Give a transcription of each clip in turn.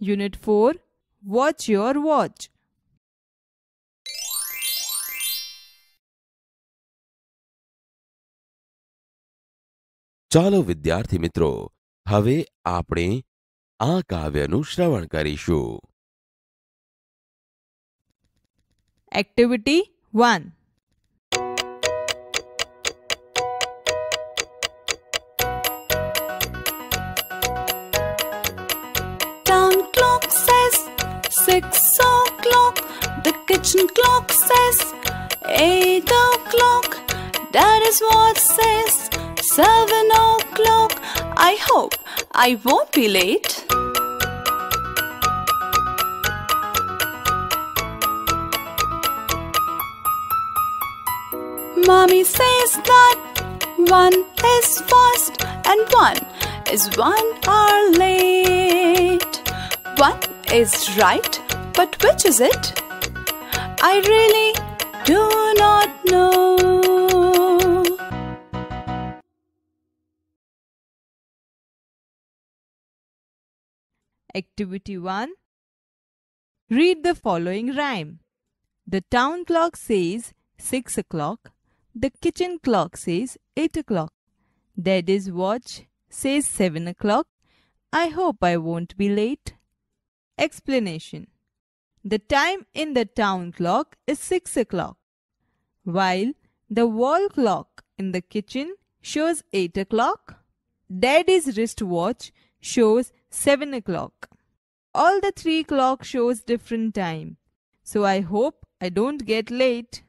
unit 4 watch your watch ચાલો વિદ્યાર્થી મિત્રો હવે આપણે આ કાવ્યનું શ્રવણ કરીશું activity 1 kitchen clock says 8 o'clock. That is what says 7 o'clock. I hope I won't be late. Mommy says that one is fast and one is one hour late. One is right, but which is it? I really do not know. Activity 1 Read the following rhyme. The town clock says 6 o'clock. The kitchen clock says 8 o'clock. Daddy's watch says 7 o'clock. I hope I won't be late. Explanation the time in the town clock is 6 o'clock, while the wall clock in the kitchen shows 8 o'clock. Daddy's wristwatch shows 7 o'clock. All the three clocks shows different time. So I hope I don't get late.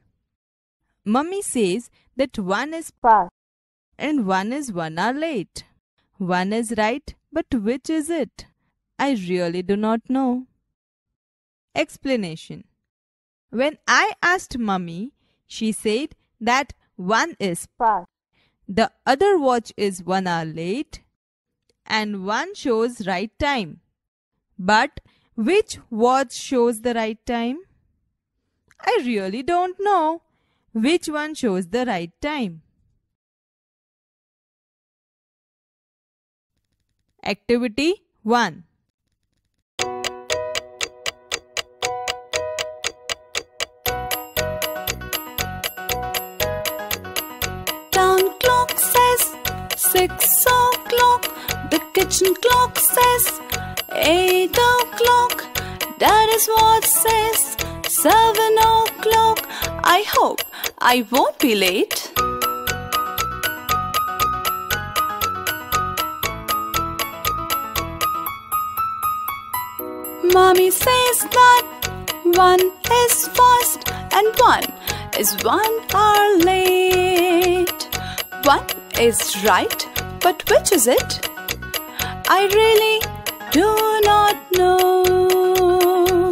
Mummy says that one is past and one is one hour late. One is right, but which is it? I really do not know. Explanation When I asked mummy, she said that one is past, the other watch is one hour late, and one shows right time. But which watch shows the right time? I really don't know which one shows the right time. Activity 1 six o'clock. The kitchen clock says eight o'clock. That is what says seven o'clock. I hope I won't be late. Mommy says that one is first and one is one hour late. One is right, but which is it? I really do not know.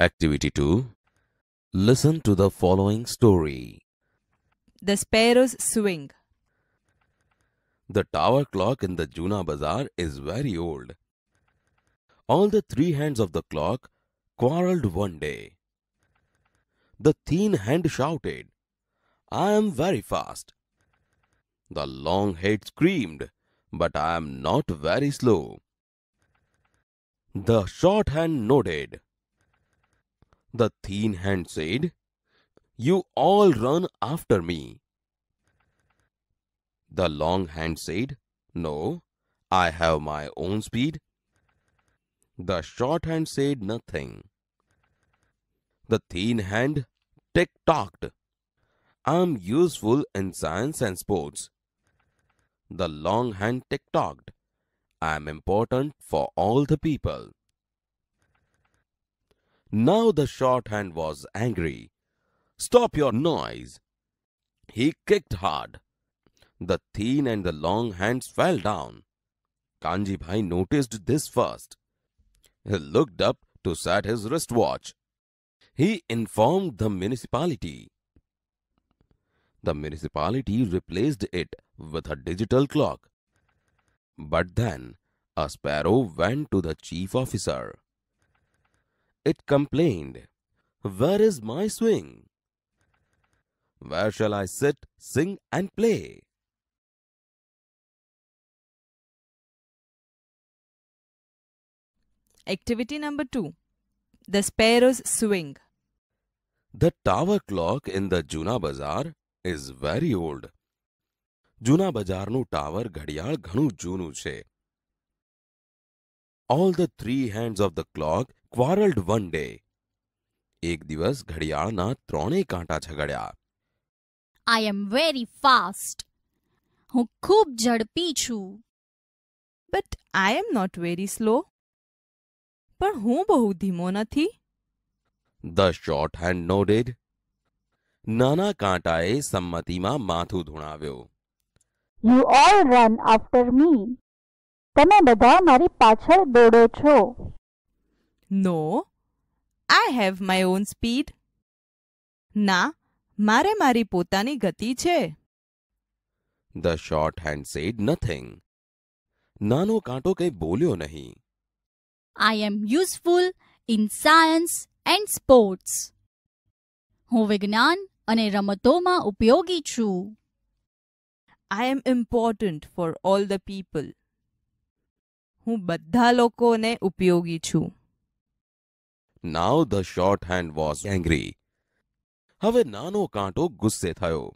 Activity 2 Listen to the following story The Sparrow's Swing. The tower clock in the Juna Bazaar is very old. All the three hands of the clock quarreled one day. The thin hand shouted, I am very fast. The long head screamed, but I am not very slow. The short hand nodded. The thin hand said, You all run after me. The long hand said, No, I have my own speed. The short hand said nothing. The thin hand tick tocked. I'm useful in science and sports. The long hand tick tocked. I'm important for all the people. Now the short hand was angry. Stop your noise. He kicked hard. The thin and the long hands fell down. Kanji Bhai noticed this first. He looked up to set his wristwatch. He informed the municipality. The municipality replaced it with a digital clock. But then a sparrow went to the chief officer. It complained, Where is my swing? Where shall I sit, sing and play? Activity number 2. The Sparrow's Swing the tower clock in the Juna Bazaar is very old. Juna Bazaar nu tower ghadiyal ghanu junu che. All the three hands of the clock quarreled one day. Ek divas ghadiyal na trone kaanta chagadya. I am very fast. Hu khub jhadpi chu. But I am not very slow. Par hu bahu dhimo na the short hand nodded નાના કાંટાએ સંમતિમાં માથું ધૂણાવ્યો you all run after me તમે બધા મારી પાછળ દોડો છો no I have my own speed ના મારે મારી પોતાની ગતિ છે the short hand said nothing નાનો કાંટો કંઈ બોલ્યો નહીં I am useful in science and sports હું વિજ્ઞાન અને રમતોમાં ઉપયોગી છું I am important for all the people હું બધા લોકોને ઉપયોગી છું now the short hand was angry હવે નાનો કાંટો ગુસ્સે થયો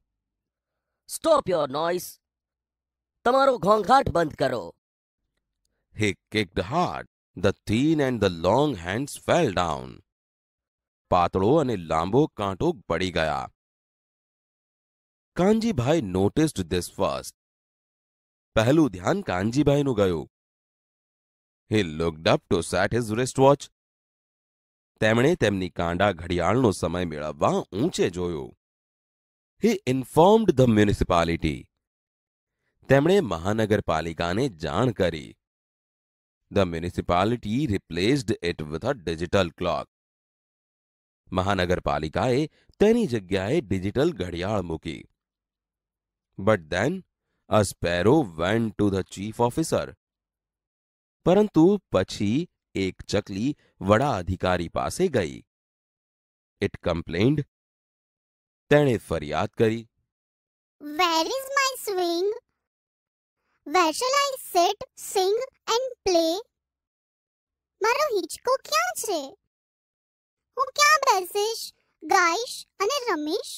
સ્ટોપ યોર નોઈસ તમારો ઘોંઘાટ બંધ કરો He kicked hard. The thin and the long hands fell down. પાટલો અને લાંબો કાંટો પડી ગયો કાંજીભાઈ નોટિસ્ડ ધીસ ફર્સ્ટ પહેલો ધ્યાન કાંજીભાઈ નું ગયું he looked up to see his wrist watch તેમણે તેમની કાંડા ઘડિયાળનો સમય મેળવવા ઊંચે જોયું હી ઇન્ફોર્મડ ધ મ્યુનિસિપાલિટી તેમણે મહાનગરપાલિકાને જાણ કરી the municipality replaced it with a digital clock મહાનગરપાલિકાએ તેની જગ્યાએ ડિજિટલ ઘડિયાળ મૂકી but then a sparrow went to the chief officer પરંતુ પછી એક ચકલી વડા અધિકારી પાસે ગઈ ઇટ કમ્પ્લેન્ડ તેણે ફરિયાદ કરી where is my swing where shall I sit sing and play મારો હિંચકો ક્યાં છે હું ક્યાં બેસીશ ગાઈશ અને રમીશ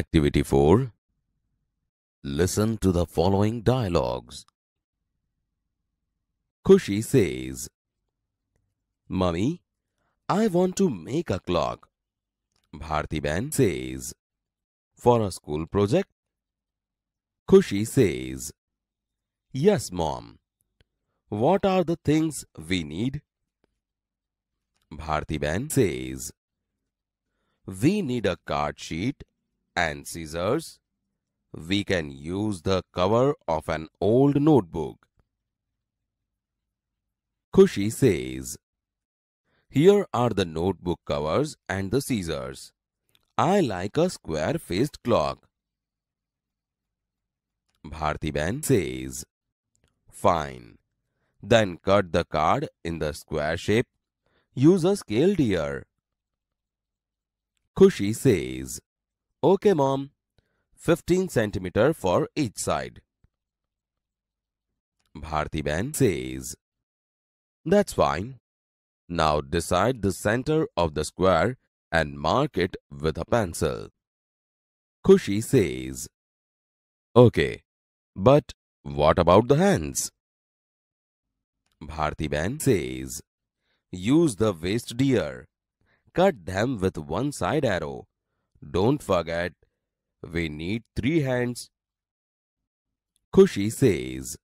Activity 4 Listen to the following dialogues. Kushi says, Mummy, I want to make a clock. Bharti Ben says, For a school project. Kushi says, Yes, mom. What are the things we need? Bharti Ban says, We need a card sheet and scissors. We can use the cover of an old notebook. Kushi says, Here are the notebook covers and the scissors. I like a square-faced clock. Bharti Ban says, Fine. Then cut the card in the square shape. Use a scale dear. Kushi says, Okay mom, 15 centimeter for each side. Bharti Ben says, That's fine. Now decide the center of the square and mark it with a pencil. Kushi says, Okay, but what about the hands? Bharti Ben says, Use the waist deer. Cut them with one side arrow. Don't forget, we need three hands. Kushi says,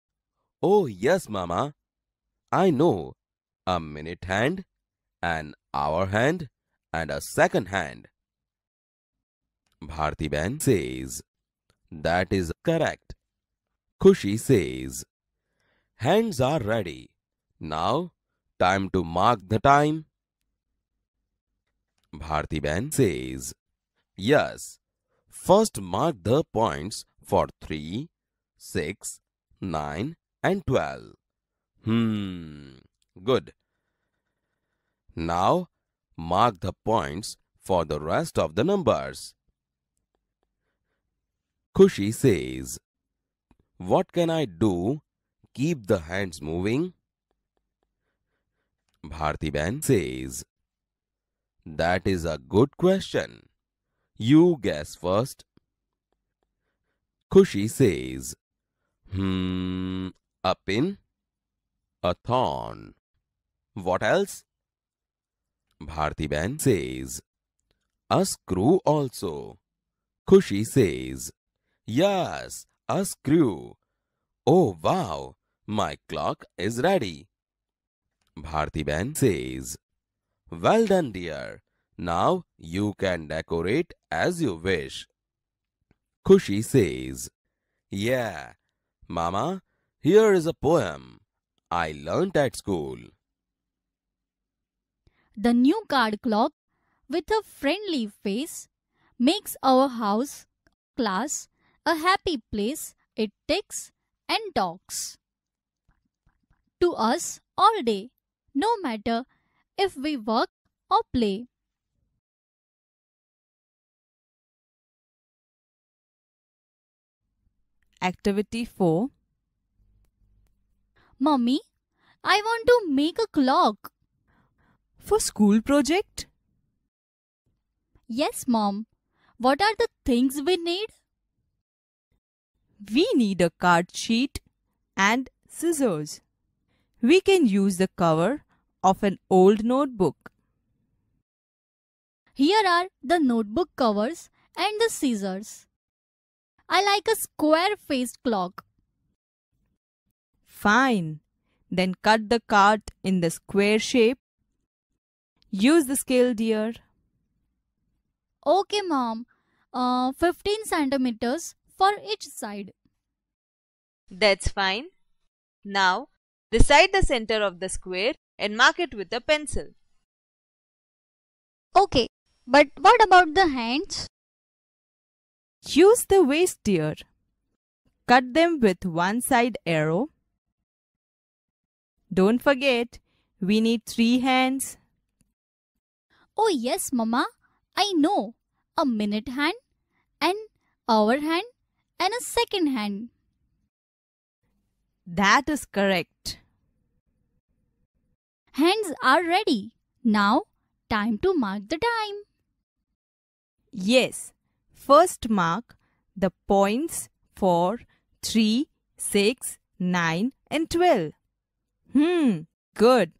Oh yes, Mama. I know. A minute hand, an hour hand, and a second hand. Bharti Ben says, That is correct. Kushi says, Hands are ready. Now, time to mark the time. Bharti Ben says, Yes, first mark the points for 3, 6, 9 and 12. Hmm, good. Now, mark the points for the rest of the numbers. Kushi says, what can I do? Keep the hands moving. Bharti Ban says, That is a good question. You guess first. Kushi says, Hmm, a pin, a thorn. What else? Bharti Ban says, A screw also. Kushi says, Yes, a screw. Oh wow, my clock is ready. Bharti Ben says, Well done dear. Now you can decorate as you wish. Kushi says, Yeah, Mama, here is a poem I learnt at school. The new card clock with a friendly face makes our house class a happy place it ticks and talks to us all day, no matter if we work or play. Activity 4 Mommy, I want to make a clock. For school project? Yes, Mom. What are the things we need? we need a card sheet and scissors. We can use the cover of an old notebook. Here are the notebook covers and the scissors. I like a square-faced clock. Fine. Then cut the card in the square shape. Use the scale, dear. Okay, mom. Uh, 15 centimeters for each side. That's fine. Now, decide the center of the square and mark it with a pencil. Okay, but what about the hands? Use the waist dear. Cut them with one side arrow. Don't forget, we need three hands. Oh yes, Mama. I know. A minute hand and hour hand and a second hand. That is correct. Hands are ready. Now, time to mark the time. Yes, first mark the points for 3, 6, 9 and 12. Hmm, good.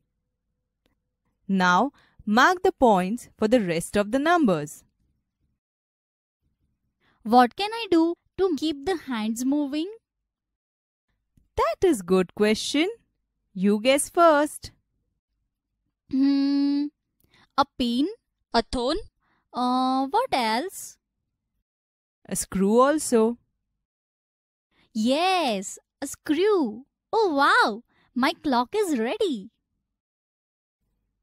Now, mark the points for the rest of the numbers. What can I do to keep the hands moving? That is good question. You guess first. Hmm. A pin, a thorn. Uh, what else? A screw also. Yes, a screw. Oh wow, my clock is ready.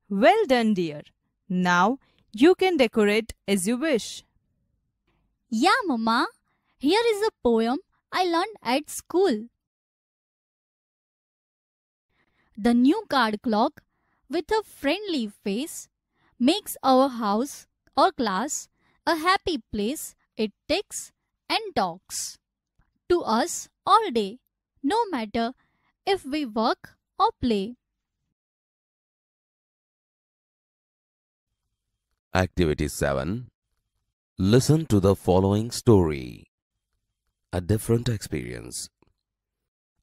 Well done, dear. Now you can decorate as you wish. Yeah, Mama. Here is a poem I learned at school. The new card clock with a friendly face makes our house or class a happy place. It ticks and talks to us all day, no matter if we work or play. Activity 7 Listen to the following story a different experience.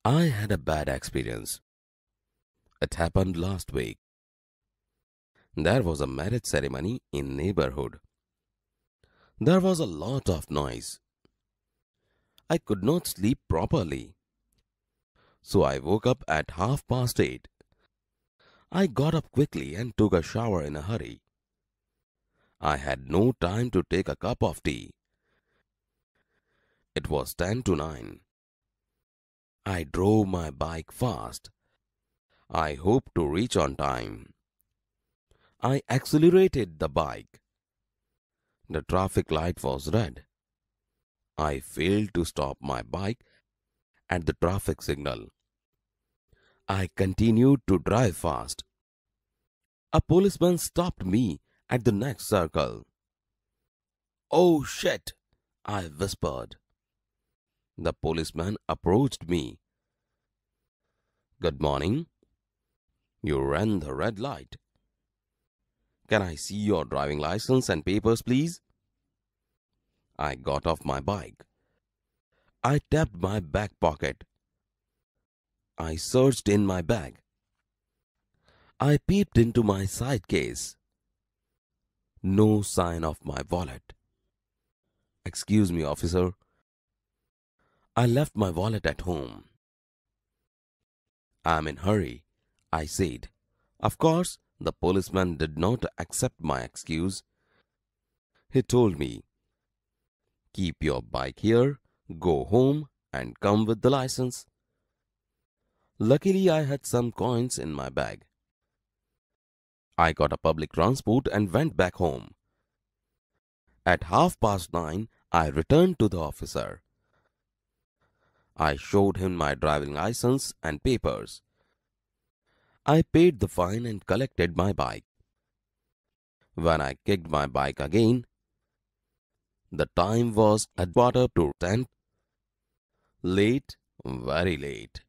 I had a bad experience. It happened last week. There was a marriage ceremony in neighborhood. There was a lot of noise. I could not sleep properly. So I woke up at half past eight. I got up quickly and took a shower in a hurry. I had no time to take a cup of tea. It was ten to nine. I drove my bike fast. I hoped to reach on time. I accelerated the bike. The traffic light was red. I failed to stop my bike at the traffic signal. I continued to drive fast. A policeman stopped me at the next circle. Oh shit, I whispered. The policeman approached me. Good morning. You ran the red light. Can I see your driving license and papers, please? I got off my bike. I tapped my back pocket. I searched in my bag. I peeped into my side case. No sign of my wallet. Excuse me, officer. I left my wallet at home. I am in hurry, I said. Of course, the policeman did not accept my excuse. He told me, Keep your bike here, go home and come with the license. Luckily, I had some coins in my bag. I got a public transport and went back home. At half past nine, I returned to the officer. I showed him my driving license and papers. I paid the fine and collected my bike. When I kicked my bike again, the time was a quarter to ten. Late, very late.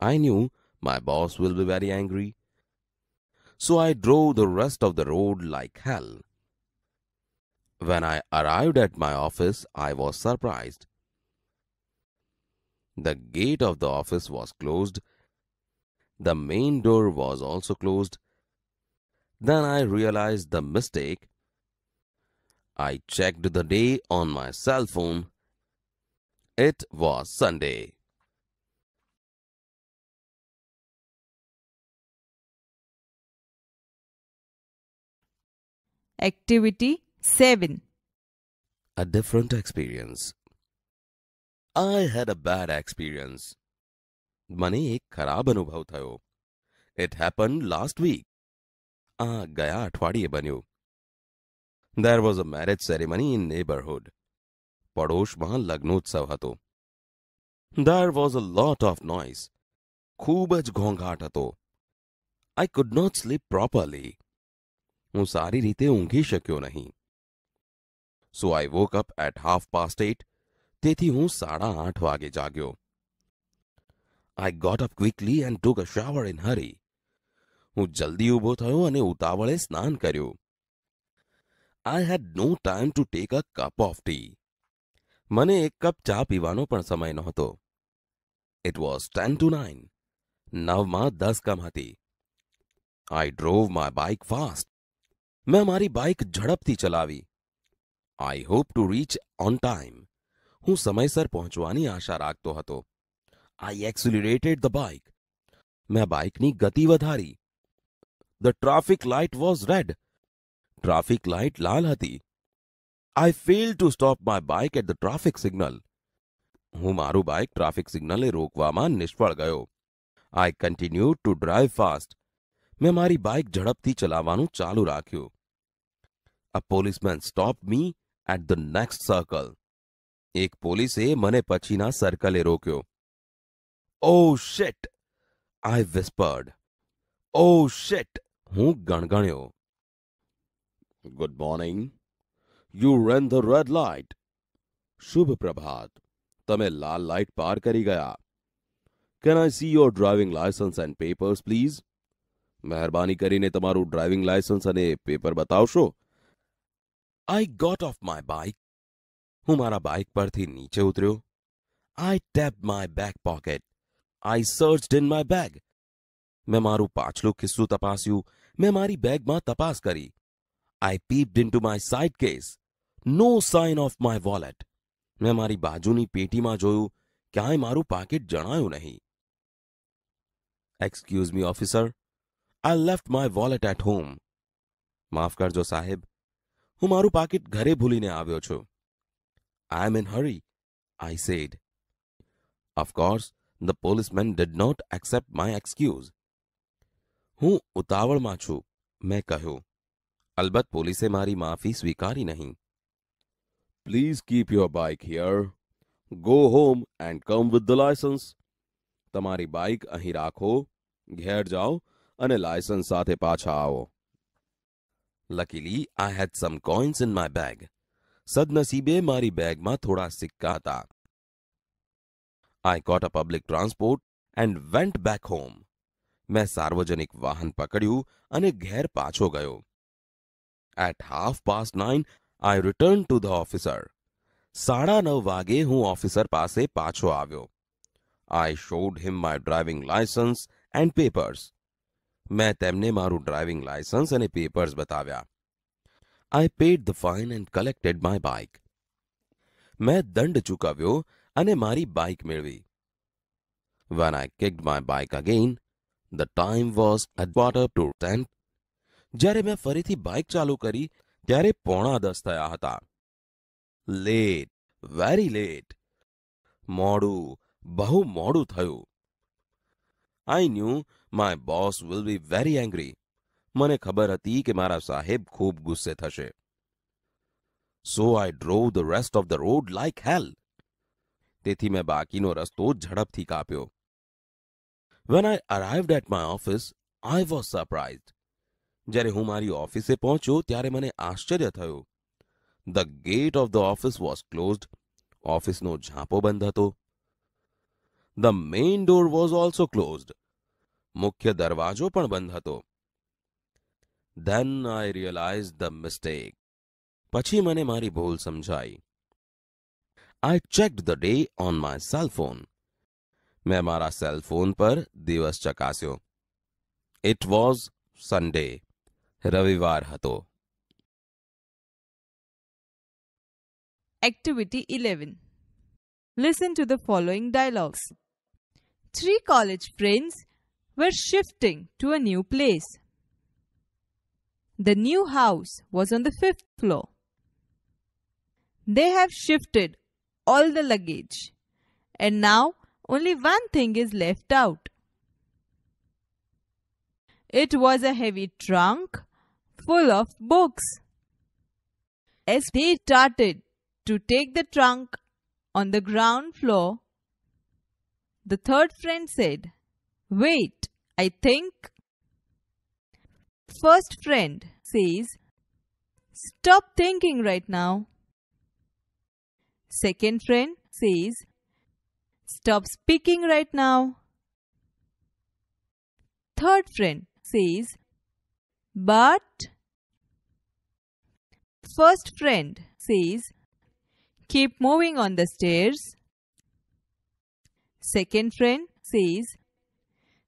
I knew my boss will be very angry. So I drove the rest of the road like hell. When I arrived at my office, I was surprised. The gate of the office was closed. The main door was also closed. Then I realized the mistake. I checked the day on my cell phone. It was Sunday. Activity 7 A different experience. I had a bad experience मने एक खराब अनुभव थयो it happen last week आ गया अठवाडिये बन्यो there was a marriage ceremony in neighbourhood पड़ोश मां लग्नोत्सव there was a lot of noise खूबज घोघाट घोंघाट I could not sleep properly हूँ सारी रीते ऊँघी शक्यो नहीं so I woke up at half past eight તેથી હું સાડા આઠ વાગે જાગ્યો I got up quickly and took a shower in hurry હું જલ્દી ઊભો થયો અને ઉતાવળે સ્નાન કર્યું I had no time to take a cup of tea મને એક કપ ચા પીવાનો પણ સમય નહોતો it was ten to nine નવમાં દસ કમ હતી I drove my bike fast મેં મારી બાઇક ઝડપથી ચલાવી I hope to reach on time હું સમયસર પહોંચવાની આશા રાખતો હતો આ એક્સિલરેટેડ ધ બાઇક મેં બાઇક ની ગતિ વધારી the traffic light was red traffic light લાલ હતી I fail to stop my bike at the traffic signal હું મારું બાઇક ટ્રાફિક સિગ્નલ એ રોકવામાં નિષ્ફળ ગયો I continue to drive fast મેં મારી બાઇક ઝડપથી ચલાવવાનું ચાલુ રાખ્યું a policeman stop me at the next circle એક પોલીસે મને પછીના સર્કલે રોક્યો ઓ શેટ આઈ વિસ્પર્ડ ઓ શેટ હું ગણગણ્યો good morning you run the red light શુભ પ્રભાત તમે લાલ લાઇટ પાર કરી ગયા can I see your driving licence and papers please મહેરબાની કરીને તમારું ડ્રાઇવિંગ લાયસન્સ અને પેપર બતાવશો I got off my bike હું મારું બાઇક પરથી નીચે ઉતર્યો I tap my back pocket I searched in my bag મે મારું પાછલો કિસ્સો તપાસ્યું મે મારી બેગ માં તપાસ કરી I peeped into my side case no sign of my wallet મે મારી બાજુની પેટી માં જોયું ક્યાંય મારું પાકેટ જણાયું નહીં excuse me officer I left my wallet at home માફ કરજો સાહેબ હું મારું પાકેટ ઘરે ભૂલીને આવ્યો છું I am in hurry, I said. Of course, the policeman did not accept my excuse. Who utawal machu, main kahu. Albat police mari maafi swikari nahi. Please keep your bike here. Go home and come with the license. Tamari bike ahi rakho, gher jao, ane license saathe paacha aao. Luckily, I had some coins in my bag. सदनसीबे मारी bag में थोड़ा सिक्का था I caught a public transport and went back home मैं सार्वजनिक वाहन पकड़ू और घर पाछो गयो at half pass nine I return to the officer साढ़ा नौ वगे हूँ ऑफिसर पास पाछो आयो I showed him my driving licence and papers मैं तमने मारू ड्राइविंग लाइसेंस एंड पेपर्स बताव्या I paid the fine and collected my bike મેં દંડ ચૂકવ્યો અને મારી બાઇક મેળવી when I kicked my bike again the time was at quarter to ten જ્યારે મેં ફરીથી બાઇક ચાલુ કરી ત્યારે પોણા દસ થયા હતા લેટ વેરી લેટ મોડું બહુ મોડું થયું I knew my boss will be very angry મને ખબર હતી કે મારા સાહેબ ખૂબ ગુસ્સે થશે so I drove the rest of the road like hell તેથી મે બાકીનો રસ્તો ઝડપથી કાપ્યો when I arrived at my office I was surprised જ્યારે હું મારી ઓફિસે પહોંચ્યો ત્યારે મને આશ્ચર્ય થયું the gate of the office was closed office નો ઝાપો બંધ હતો the main door wash also closed મુખ્ય દરવાજો પણ બંધ હતો Then I realized the mistake. Pachi, મને મારી ભૂલ સમજાઈ. I checked the day on my cell phone. મેં મારા cell phone પર દિવસ ચકાસ્યો. It was Sunday. રવિવાર હતો. Activity 11. Listen to the following dialogues. Three college friends were shifting to a new place. The new house was on the fifth floor. They have shifted all the luggage and now only one thing is left out. It was a heavy trunk full of books. As they started to take the trunk on the ground floor, the third friend said, Wait, I think First friend says, Stop thinking right now. Second friend says, Stop speaking right now. Third friend says, But. First friend says, Keep moving on the stairs. Second friend says,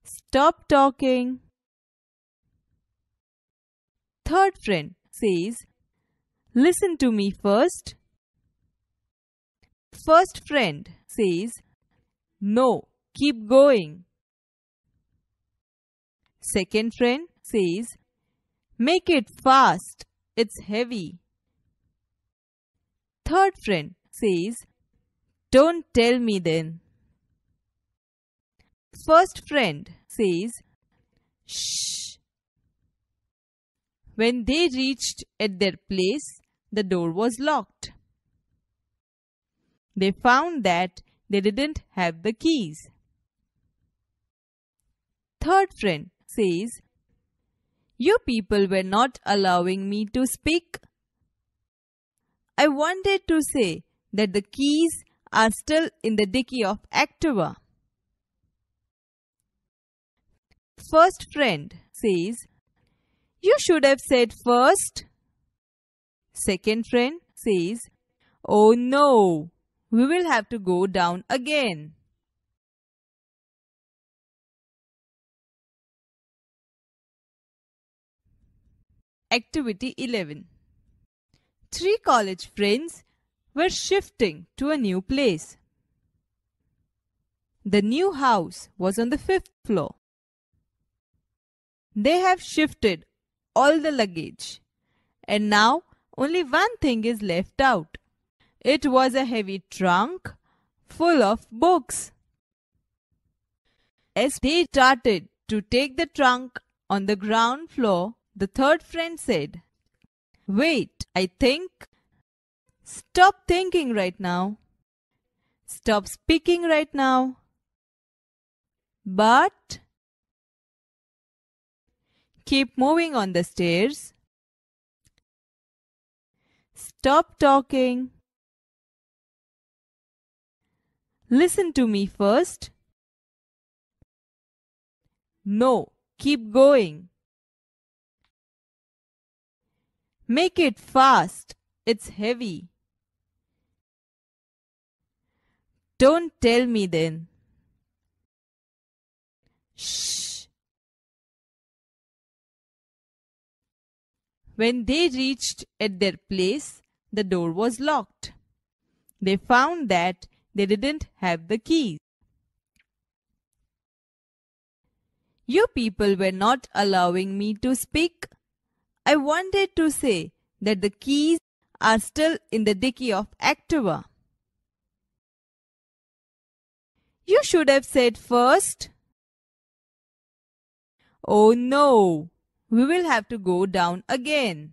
Stop talking. Third friend says, Listen to me first. First friend says, No, keep going. Second friend says, Make it fast, it's heavy. Third friend says, Don't tell me then. First friend says, Shh, when they reached at their place, the door was locked. They found that they didn't have the keys. Third friend says, You people were not allowing me to speak. I wanted to say that the keys are still in the dicky of Activa. First friend says, you should have said first. Second friend says, Oh no, we will have to go down again. Activity 11 Three college friends were shifting to a new place. The new house was on the fifth floor. They have shifted all the luggage. And now only one thing is left out. It was a heavy trunk full of books. As they started to take the trunk on the ground floor, the third friend said, Wait, I think. Stop thinking right now. Stop speaking right now. But Keep moving on the stairs. Stop talking. Listen to me first. No, keep going. Make it fast. It's heavy. Don't tell me then. Shh. When they reached at their place, the door was locked. They found that they didn't have the keys. You people were not allowing me to speak. I wanted to say that the keys are still in the dicky of Activa. You should have said first. Oh no, we will have to go down again.